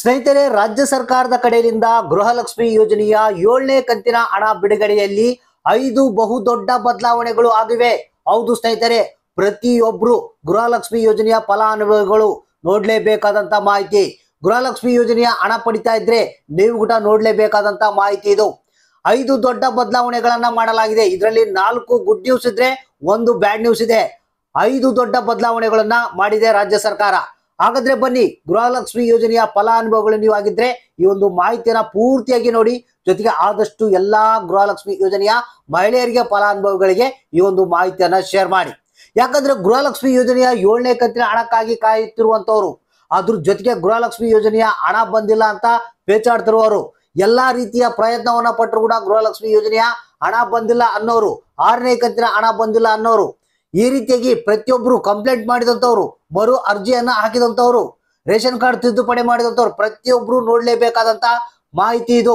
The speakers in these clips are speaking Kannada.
ಸ್ನೇಹಿತರೆ ರಾಜ್ಯ ಸರ್ಕಾರದ ಕಡೆಯಿಂದ ಗೃಹಲಕ್ಷ್ಮಿ ಯೋಜನೆಯ ಏಳನೇ ಕಂತಿನ ಹಣ ಬಿಡುಗಡೆಯಲ್ಲಿ ಐದು ಬಹುದೊಡ್ಡ ಬದಲಾವಣೆಗಳು ಆಗಿವೆ ಹೌದು ಸ್ನೇಹಿತರೆ ಪ್ರತಿಯೊಬ್ರು ಗೃಹಲಕ್ಷ್ಮಿ ಯೋಜನೆಯ ಫಲಾನುಭವಿಗಳು ನೋಡ್ಲೇಬೇಕಾದಂತ ಮಾಹಿತಿ ಗೃಹಲಕ್ಷ್ಮಿ ಯೋಜನೆಯ ಹಣ ಪಡಿತಾ ಇದ್ರೆ ನೀವು ಕೂಡ ನೋಡ್ಲೇಬೇಕಾದಂತ ಮಾಹಿತಿ ಇದು ಐದು ದೊಡ್ಡ ಬದಲಾವಣೆಗಳನ್ನ ಮಾಡಲಾಗಿದೆ ಇದರಲ್ಲಿ ನಾಲ್ಕು ಗುಡ್ ನ್ಯೂಸ್ ಇದ್ರೆ ಒಂದು ಬ್ಯಾಡ್ ನ್ಯೂಸ್ ಇದೆ ಐದು ದೊಡ್ಡ ಬದಲಾವಣೆಗಳನ್ನ ಮಾಡಿದೆ ರಾಜ್ಯ ಸರ್ಕಾರ ಹಾಗಾದ್ರೆ ಬನ್ನಿ ಗೃಹಲಕ್ಷ್ಮಿ ಯೋಜನೆಯ ಫಲಾನುಭವಿಗಳು ನೀವು ಆಗಿದ್ರೆ ಈ ಒಂದು ಮಾಹಿತಿಯನ್ನ ಪೂರ್ತಿಯಾಗಿ ನೋಡಿ ಜೊತೆಗೆ ಆದಷ್ಟು ಎಲ್ಲಾ ಗೃಹಲಕ್ಷ್ಮಿ ಯೋಜನೆಯ ಮಹಿಳೆಯರಿಗೆ ಫಲಾನುಭವಿಗಳಿಗೆ ಈ ಒಂದು ಮಾಹಿತಿಯನ್ನ ಶೇರ್ ಮಾಡಿ ಯಾಕಂದ್ರೆ ಗೃಹಲಕ್ಷ್ಮಿ ಯೋಜನೆಯ ಏಳನೇ ಕಂತಿನ ಹಣಕ್ಕಾಗಿ ಕಾಯುತ್ತಿರುವಂತವ್ರು ಅದ್ರ ಜೊತೆಗೆ ಗೃಹಲಕ್ಷ್ಮಿ ಯೋಜನೆಯ ಹಣ ಬಂದಿಲ್ಲ ಅಂತ ಪೇಚಾಡ್ತಿರುವವರು ಎಲ್ಲಾ ರೀತಿಯ ಪ್ರಯತ್ನವನ್ನ ಪಟ್ಟರು ಕೂಡ ಗೃಹಲಕ್ಷ್ಮಿ ಯೋಜನೆಯ ಹಣ ಬಂದಿಲ್ಲ ಅನ್ನೋರು ಆರನೇ ಕಂತಿನ ಹಣ ಬಂದಿಲ್ಲ ಅನ್ನೋರು ಈ ರೀತಿಯಾಗಿ ಪ್ರತಿಯೊಬ್ಬರು ಕಂಪ್ಲೇಂಟ್ ಮಾಡಿದಂಥವ್ರು ಮರು ಅರ್ಜಿಯನ್ನ ಹಾಕಿದಂಥವ್ರು ರೇಷನ್ ಕಾರ್ಡ್ ತಿದ್ದುಪಡಿ ಮಾಡಿದಂಥವ್ರು ಪ್ರತಿಯೊಬ್ಬರು ನೋಡಲೇಬೇಕಾದಂತ ಮಾಹಿತಿ ಇದು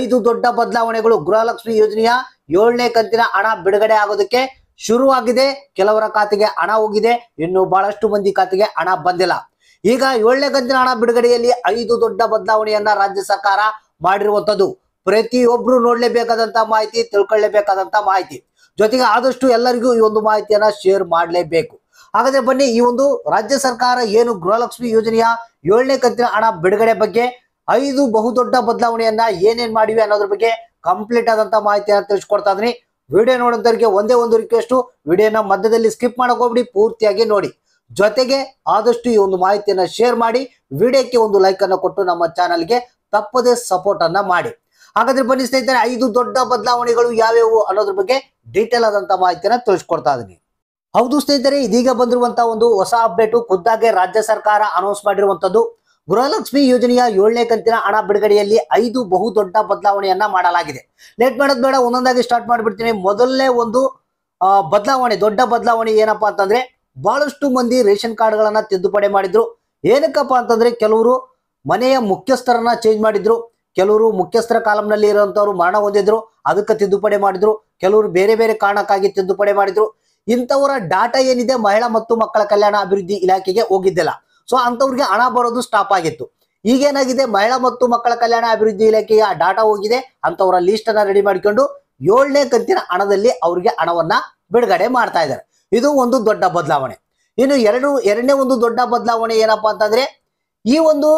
ಐದು ದೊಡ್ಡ ಬದಲಾವಣೆಗಳು ಗೃಹಲಕ್ಷ್ಮಿ ಯೋಜನೆಯ ಏಳನೇ ಕಂತಿನ ಹಣ ಬಿಡುಗಡೆ ಆಗೋದಕ್ಕೆ ಶುರುವಾಗಿದೆ ಕೆಲವರ ಖಾತೆಗೆ ಹಣ ಹೋಗಿದೆ ಇನ್ನು ಬಹಳಷ್ಟು ಮಂದಿ ಖಾತೆಗೆ ಹಣ ಬಂದಿಲ್ಲ ಈಗ ಏಳನೇ ಕಂತಿನ ಹಣ ಬಿಡುಗಡೆಯಲ್ಲಿ ಐದು ದೊಡ್ಡ ಬದಲಾವಣೆಯನ್ನ ರಾಜ್ಯ ಸರ್ಕಾರ ಮಾಡಿರುವಂತದ್ದು ಪ್ರತಿಯೊಬ್ರು ನೋಡ್ಲೇಬೇಕಾದಂತ ಮಾಹಿತಿ ತಿಳ್ಕೊಳ್ಳೇಬೇಕಾದಂತ ಮಾಹಿತಿ ಜೊತೆಗೆ ಆದಷ್ಟು ಎಲ್ಲರಿಗೂ ಈ ಒಂದು ಮಾಹಿತಿಯನ್ನ ಶೇರ್ ಮಾಡಲೇಬೇಕು ಹಾಗಾದ್ರೆ ಬನ್ನಿ ಈ ಒಂದು ರಾಜ್ಯ ಸರ್ಕಾರ ಏನು ಗೃಹಲಕ್ಷ್ಮಿ ಯೋಜನೆಯ ಏಳನೇ ಕಂತಿನ ಹಣ ಬಿಡುಗಡೆ ಬಗ್ಗೆ ಐದು ಬಹುದೊಡ್ಡ ಬದಲಾವಣೆಯನ್ನ ಏನೇನು ಮಾಡಿವೆ ಅನ್ನೋದ್ರ ಬಗ್ಗೆ ಕಂಪ್ಲೀಟ್ ಆದಂತ ಮಾಹಿತಿಯನ್ನು ತಿಳಿಸ್ಕೊಡ್ತಾ ಇದೀನಿ ವಿಡಿಯೋ ನೋಡೋದರಿಗೆ ಒಂದೇ ಒಂದು ರಿಕ್ವೆಸ್ಟ್ ವಿಡಿಯೋನ ಮಧ್ಯದಲ್ಲಿ ಸ್ಕಿಪ್ ಮಾಡಕ್ ಹೋಗ್ಬಿಡಿ ಪೂರ್ತಿಯಾಗಿ ನೋಡಿ ಜೊತೆಗೆ ಆದಷ್ಟು ಈ ಒಂದು ಮಾಹಿತಿಯನ್ನ ಶೇರ್ ಮಾಡಿ ವಿಡಿಯೋಕ್ಕೆ ಒಂದು ಲೈಕ್ ಕೊಟ್ಟು ನಮ್ಮ ಚಾನಲ್ಗೆ ತಪ್ಪದೇ ಸಪೋರ್ಟ್ ಅನ್ನ ಮಾಡಿ ಹಾಗಾದ್ರೆ ಬನ್ನಿ ಸ್ನೇಹಿತರೆ ಐದು ದೊಡ್ಡ ಬದಲಾವಣೆಗಳು ಯಾವ್ಯಾವು ಅನ್ನೋದ್ರ ಬಗ್ಗೆ ಡೀಟೇಲ್ ಆದಂತ ಮಾಹಿತಿಯನ್ನ ತಿಳಿಸ್ಕೊಡ್ತಾ ಇದ್ದೀನಿ ಹೌದು ಸ್ನೇಹಿತರೆ ಇದೀಗ ಬಂದಿರುವಂತಹ ಒಂದು ಹೊಸ ಅಪ್ಡೇಟು ಖುದ್ದಾಗೆ ರಾಜ್ಯ ಸರ್ಕಾರ ಅನೌನ್ಸ್ ಮಾಡಿರುವಂತದ್ದು ಗೃಹಲಕ್ಷ್ಮಿ ಯೋಜನೆಯ ಏಳನೇ ಕಂತಿನ ಹಣ ಬಿಡುಗಡೆಯಲ್ಲಿ ಐದು ಬಹುದೊಡ್ಡ ಬದಲಾವಣೆಯನ್ನ ಮಾಡಲಾಗಿದೆ ಲೇಟ್ ಮಾಡೋದ್ ಬೇಡ ಒಂದೊಂದಾಗಿ ಸ್ಟಾರ್ಟ್ ಮಾಡಿಬಿಡ್ತೀನಿ ಮೊದಲನೇ ಒಂದು ಬದಲಾವಣೆ ದೊಡ್ಡ ಬದಲಾವಣೆ ಏನಪ್ಪಾ ಅಂತಂದ್ರೆ ಬಹಳಷ್ಟು ಮಂದಿ ರೇಷನ್ ಕಾರ್ಡ್ಗಳನ್ನ ತಿದ್ದುಪಡಿ ಮಾಡಿದ್ರು ಏನಕ್ಕಪ್ಪ ಅಂತಂದ್ರೆ ಕೆಲವರು ಮನೆಯ ಮುಖ್ಯಸ್ಥರನ್ನ ಚೇಂಜ್ ಮಾಡಿದ್ರು ಕೆಲವರು ಮುಖ್ಯಸ್ಥರ ಕಾಲಂನಲ್ಲಿ ಇರುವಂತವ್ರು ಮರಣ ಹೊಂದಿದ್ರು ಅದಕ್ಕೆ ತಿದ್ದುಪಡಿ ಮಾಡಿದ್ರು ಕೆಲವರು ಬೇರೆ ಬೇರೆ ಕಾರಣಕ್ಕಾಗಿ ತಿದ್ದುಪಡಿ ಮಾಡಿದ್ರು ಇಂಥವರ ಡಾಟಾ ಏನಿದೆ ಮಹಿಳಾ ಮತ್ತು ಮಕ್ಕಳ ಕಲ್ಯಾಣ ಅಭಿವೃದ್ಧಿ ಇಲಾಖೆಗೆ ಹೋಗಿದ್ದಿಲ್ಲ ಸೊ ಅಂಥವ್ರಿಗೆ ಹಣ ಬರೋದು ಸ್ಟಾಪ್ ಆಗಿತ್ತು ಈಗೇನಾಗಿದೆ ಮಹಿಳಾ ಮತ್ತು ಮಕ್ಕಳ ಕಲ್ಯಾಣ ಅಭಿವೃದ್ಧಿ ಇಲಾಖೆಗೆ ಆ ಡಾಟಾ ಹೋಗಿದೆ ಅಂತವರ ಲಿಸ್ಟ್ ಅನ್ನ ರೆಡಿ ಮಾಡಿಕೊಂಡು ಏಳನೇ ಕಂತಿನ ಹಣದಲ್ಲಿ ಅವರಿಗೆ ಹಣವನ್ನ ಬಿಡುಗಡೆ ಮಾಡ್ತಾ ಇದ್ದಾರೆ ಇದು ಒಂದು ದೊಡ್ಡ ಬದಲಾವಣೆ ಇನ್ನು ಎರಡು ಎರಡನೇ ಒಂದು ದೊಡ್ಡ ಬದಲಾವಣೆ ಏನಪ್ಪಾ ಅಂತಂದ್ರೆ ಈ ಒಂದು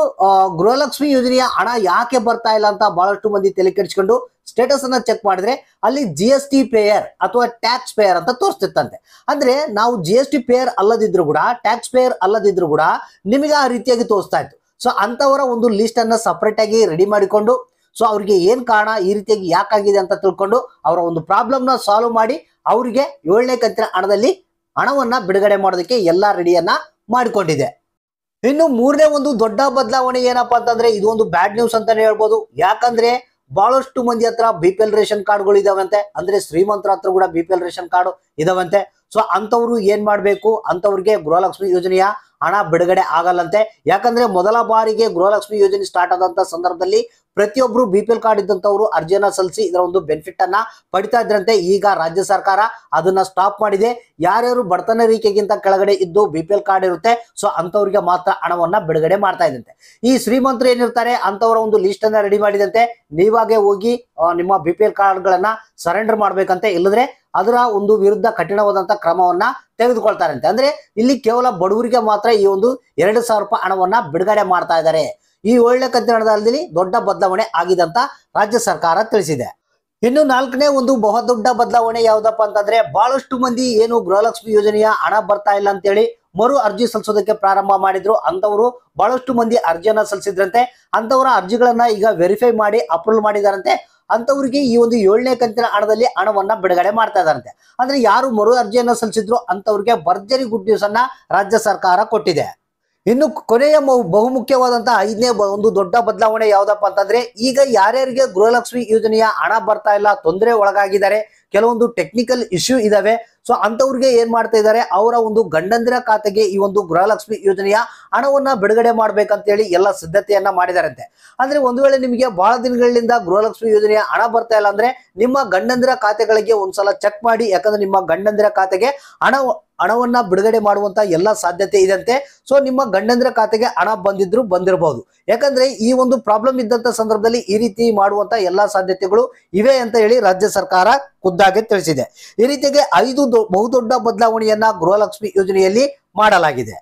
ಗೃಹಲಕ್ಷ್ಮಿ ಯೋಜನೆಯ ಹಣ ಯಾಕೆ ಬರ್ತಾ ಇಲ್ಲ ಅಂತ ಬಹಳಷ್ಟು ಮಂದಿ ತಲೆ ಕೆಡಿಸ್ಕೊಂಡು ಸ್ಟೇಟಸ್ ಅನ್ನ ಚೆಕ್ ಮಾಡಿದ್ರೆ ಅಲ್ಲಿ ಜಿ ಎಸ್ ಟಿ ಪೇಯರ್ ಅಥವಾ ಟ್ಯಾಕ್ಸ್ ಪೇಯರ್ ಅಂತ ತೋರಿಸ್ತಿತ್ತಂತೆ ಅಂದ್ರೆ ನಾವು ಜಿ ಎಸ್ ಟಿ ಪೇಯರ್ ಅಲ್ಲದಿದ್ರು ಕೂಡ ಟ್ಯಾಕ್ಸ್ ಪೇಯರ್ ಅಲ್ಲದಿದ್ರು ಕೂಡ ನಿಮಗೆ ಆ ರೀತಿಯಾಗಿ ತೋರಿಸ್ತಾ ಇತ್ತು ಸೊ ಅಂತವರ ಒಂದು ಲಿಸ್ಟ್ ಅನ್ನ ಸಪರೇಟ್ ಆಗಿ ರೆಡಿ ಮಾಡಿಕೊಂಡು ಸೊ ಅವರಿಗೆ ಏನ್ ಕಾರಣ ಈ ರೀತಿಯಾಗಿ ಯಾಕಾಗಿದೆ ಅಂತ ತಿಳ್ಕೊಂಡು ಅವರ ಒಂದು ಪ್ರಾಬ್ಲಮ್ನ ಸಾಲ್ವ್ ಮಾಡಿ ಅವರಿಗೆ ಏಳನೇ ಕಂತಿನ ಹಣದಲ್ಲಿ ಹಣವನ್ನ ಬಿಡುಗಡೆ ಮಾಡೋದಕ್ಕೆ ಎಲ್ಲಾ ರೆಡಿಯನ್ನ ಮಾಡಿಕೊಂಡಿದೆ ಇನ್ನು ಮೂರನೇ ಒಂದು ದೊಡ್ಡ ಬದಲಾವಣೆ ಏನಪ್ಪಾ ಅಂತಂದ್ರೆ ಇದು ಒಂದು ಬ್ಯಾಡ್ ನ್ಯೂಸ್ ಅಂತಾನೆ ಹೇಳ್ಬೋದು ಯಾಕಂದ್ರೆ ಬಹಳಷ್ಟು ಮಂದಿ ಹತ್ರ ಬಿ ಪಿ ಎಲ್ ರೇಷನ್ ಕಾರ್ಡ್ಗಳು ಇದಾವಂತೆ ಅಂದ್ರೆ ಶ್ರೀಮಂತರ ಹತ್ರ ಕೂಡ B P L ration card ಇದಾವಂತೆ ಸೊ ಅಂತವ್ರು ಏನ್ ಮಾಡ್ಬೇಕು ಅಂತವ್ರಿಗೆ ಗೃಹಲಕ್ಷ್ಮಿ ಯೋಜನೆಯ ಹಣ ಬಿಡುಗಡೆ ಆಗಲ್ಲಂತೆ ಯಾಕಂದ್ರೆ ಮೊದಲ ಬಾರಿಗೆ ಗೃಹಲಕ್ಷ್ಮಿ ಯೋಜನೆ ಸ್ಟಾರ್ಟ್ ಆದಂತ ಸಂದರ್ಭದಲ್ಲಿ ಪ್ರತಿಯೊಬ್ಬರು ಬಿ ಪಿ ಎಲ್ ಕಾರ್ಡ್ ಇದ್ದಂಥವರು ಅರ್ಜಿಯನ್ನ ಸಲ್ಲಿಸಿ ಇದರ ಒಂದು ಬೆನಿಫಿಟ್ ಅನ್ನ ಪಡಿತಾ ಇದ್ರಂತೆ ಈಗ ರಾಜ್ಯ ಸರ್ಕಾರ ಅದನ್ನ ಸ್ಟಾಪ್ ಮಾಡಿದೆ ಯಾರ್ಯಾರು ಬಡತನ ರೇಖೆಗಿಂತ ಕೆಳಗಡೆ ಇದ್ದು ಬಿ ಪಿ ಎಲ್ ಕಾರ್ಡ್ ಇರುತ್ತೆ ಸೊ ಅಂತವರಿಗೆ ಮಾತ್ರ ಹಣವನ್ನ ಬಿಡುಗಡೆ ಮಾಡ್ತಾ ಇದ್ದಂತೆ ಈ ಶ್ರೀಮಂತರು ಏನಿರ್ತಾರೆ ಅಂತವರ ಒಂದು ಲಿಸ್ಟ್ ರೆಡಿ ಮಾಡಿದಂತೆ ನೀವಾಗೆ ಹೋಗಿ ನಿಮ್ಮ B P L card surrender ಮಾಡ್ಬೇಕಂತೆ ಇಲ್ಲದ್ರೆ ಅದರ ಒಂದು ವಿರುದ್ಧ ಕಠಿಣವಾದಂತ ಕ್ರಮವನ್ನ ತೆಗೆದುಕೊಳ್ತಾರಂತೆ ಅಂದ್ರೆ ಇಲ್ಲಿ ಕೇವಲ ಬಡವರಿಗೆ ಮಾತ್ರ ಈ ಒಂದು ಎರಡು ಸಾವಿರ ರೂಪಾಯಿ ಹಣವನ್ನ ಬಿಡುಗಡೆ ಮಾಡ್ತಾ ಇದ್ದಾರೆ ಈ ಏಳನೇ ಹಣದಲ್ಲಿ ದೊಡ್ಡ ಬದಲಾವಣೆ ಆಗಿದೆ ಅಂತ ರಾಜ್ಯ ಸರ್ಕಾರ ತಿಳಿಸಿದೆ ಇನ್ನು ನಾಲ್ಕನೇ ಒಂದು ದೊಡ್ಡ ಬದಲಾವಣೆ ಯಾವ್ದಪ್ಪ ಅಂತಂದ್ರೆ ಬಹಳಷ್ಟು ಮಂದಿ ಏನು ಗೃಹಲಕ್ಷ್ಮಿ ಯೋಜನೆಯ ಹಣ ಬರ್ತಾ ಇಲ್ಲ ಅಂತೇಳಿ ಮರು ಅರ್ಜಿ ಸಲ್ಲಿಸೋದಕ್ಕೆ ಪ್ರಾರಂಭ ಮಾಡಿದ್ರು ಅಂತವರು ಬಹಳಷ್ಟು ಮಂದಿ ಅರ್ಜಿಯನ್ನ ಸಲ್ಲಿಸಿದ್ರಂತೆ ಅಂತವರ ಅರ್ಜಿಗಳನ್ನ ಈಗ ವೆರಿಫೈ ಮಾಡಿ ಅಪ್ರೂವ್ ಮಾಡಿದಾರಂತೆ ಅಂತವರಿಗೆ ಈ ಒಂದು ಏಳನೇ ಕಂತಿನ ಹಣದಲ್ಲಿ ಹಣವನ್ನ ಬಿಡುಗಡೆ ಮಾಡ್ತಾ ಇದ್ದಾರಂತೆ ಅಂದ್ರೆ ಯಾರು ಮರು ಅರ್ಜಿಯನ್ನ ಸಲ್ಲಿಸಿದ್ರು ಅಂತವ್ರಿಗೆ ಭರ್ಜರಿ ಗುಡ್ ನ್ಯೂಸ್ ಅನ್ನ ರಾಜ್ಯ ಸರ್ಕಾರ ಕೊಟ್ಟಿದೆ ಇನ್ನು ಕೊನೆಯ ಬಹುಮುಖ್ಯವಾದಂತಹ ಐದನೇ ಒಂದು ದೊಡ್ಡ ಬದಲಾವಣೆ ಯಾವ್ದಪ್ಪ ಅಂತಂದ್ರೆ ಈಗ ಯಾರ್ಯಾರಿಗೆ ಗೃಹಲಕ್ಷ್ಮಿ ಯೋಜನೆಯ ಹಣ ಬರ್ತಾ ಇಲ್ಲ ತೊಂದರೆ ಒಳಗಾಗಿದ್ದಾರೆ ಕೆಲವೊಂದು ಟೆಕ್ನಿಕಲ್ ಇಶ್ಯೂ ಇದಾವೆ ಸೊ ಅಂತವ್ರಿಗೆ ಏನ್ ಮಾಡ್ತಾ ಇದ್ದಾರೆ ಅವರ ಒಂದು ಗಂಡಂದಿರ ಖಾತೆಗೆ ಈ ಒಂದು ಗೃಹಲಕ್ಷ್ಮಿ ಯೋಜನೆಯ ಹಣವನ್ನ ಬಿಡುಗಡೆ ಮಾಡ್ಬೇಕಂತ ಹೇಳಿ ಎಲ್ಲ ಸಿದ್ಧತೆಯನ್ನ ಮಾಡಿದಾರಂತೆ ಅಂದ್ರೆ ಒಂದು ವೇಳೆ ನಿಮಗೆ ಬಹಳ ದಿನಗಳಿಂದ ಗೃಹಲಕ್ಷ್ಮಿ ಯೋಜನೆಯ ಹಣ ಬರ್ತಾ ಇಲ್ಲ ಅಂದ್ರೆ ನಿಮ್ಮ ಗಂಡಂದಿರ ಖಾತೆಗಳಿಗೆ ಒಂದ್ಸಲ ಚೆಕ್ ಮಾಡಿ ಯಾಕಂದ್ರೆ ನಿಮ್ಮ ಗಂಡಂದಿರ ಖಾತೆಗೆ ಹಣ ಹಣವನ್ನ ಬಿಡುಗಡೆ ಮಾಡುವಂತ ಎಲ್ಲ ಸಾಧ್ಯತೆ ಇದಂತೆ ಸೊ ನಿಮ್ಮ ಗಂಡಂದ್ರ ಖಾತೆಗೆ ಹಣ ಬಂದಿದ್ರು ಬಂದಿರಬಹುದು ಯಾಕಂದ್ರೆ ಈ ಒಂದು ಪ್ರಾಬ್ಲಮ್ ಇದ್ದಂತ ಸಂದರ್ಭದಲ್ಲಿ ಈ ರೀತಿ ಮಾಡುವಂತ ಎಲ್ಲಾ ಸಾಧ್ಯತೆಗಳು ಇವೆ ಅಂತ ಹೇಳಿ ರಾಜ್ಯ ಸರ್ಕಾರ ಖುದ್ದಾಗಿ ತಿಳಿಸಿದೆ ಈ ರೀತಿಗೆ ಐದು ಒಂದು ಬಹುದೊಡ್ಡ ಬದಲಾವಣೆಯನ್ನ ಗೃಹಲಕ್ಷ್ಮಿ ಯೋಜನೆಯಲ್ಲಿ ಮಾಡಲಾಗಿದೆ